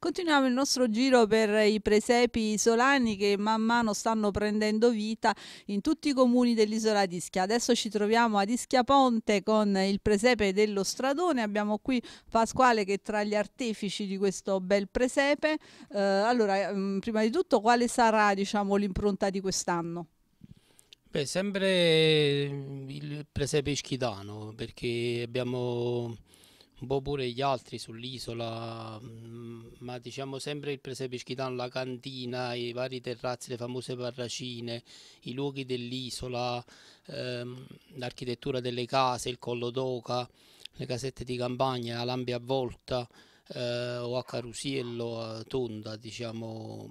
Continuiamo il nostro giro per i presepi isolani che man mano stanno prendendo vita in tutti i comuni dell'isola di Ischia. Adesso ci troviamo ad Ischia Ponte con il presepe dello Stradone. Abbiamo qui Pasquale che è tra gli artefici di questo bel presepe. Eh, allora, mm, prima di tutto, quale sarà diciamo, l'impronta di quest'anno? Beh, sempre il presepe ischitano perché abbiamo un po' pure gli altri sull'isola, mm, ma diciamo sempre il presepe Ischitano, la cantina, i vari terrazzi, le famose parracine, i luoghi dell'isola, ehm, l'architettura delle case, il collo d'oca, le casette di campagna, la a volta eh, o a Carusiello, a Tonda, diciamo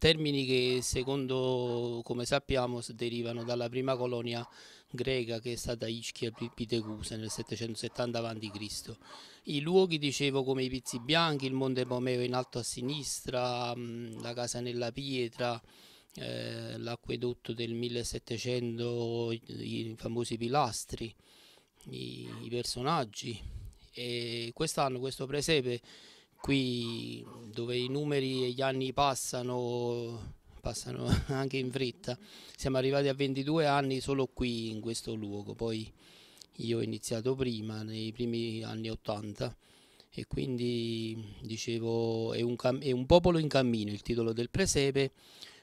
Termini che secondo come sappiamo derivano dalla prima colonia greca che è stata Ischia Pitecusa nel 770 a.C. I luoghi dicevo come i Pizzi Bianchi, il Monte Pomeo in alto a sinistra, mm, la Casa nella Pietra, eh, l'acquedotto del 1700, i, i famosi pilastri, i, i personaggi e quest'anno questo presepe qui dove i numeri e gli anni passano, passano anche in fretta, siamo arrivati a 22 anni solo qui in questo luogo, poi io ho iniziato prima, nei primi anni 80 e quindi dicevo è un, è un popolo in cammino il titolo del presepe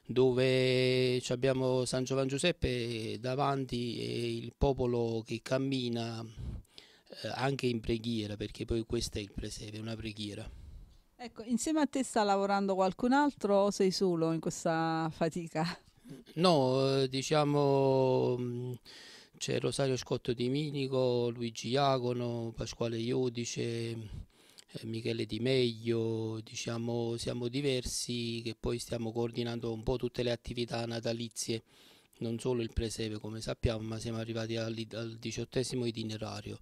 dove abbiamo San Giovanni Giuseppe davanti e il popolo che cammina eh, anche in preghiera, perché poi questo è il presepe, una preghiera. Ecco, insieme a te sta lavorando qualcun altro o sei solo in questa fatica? No, eh, diciamo mm, c'è Rosario Scotto di Minico, Luigi Iacono, Pasquale Iodice, eh, Michele Di Meglio, diciamo siamo diversi che poi stiamo coordinando un po' tutte le attività natalizie, non solo il presepe come sappiamo, ma siamo arrivati al, al diciottesimo itinerario.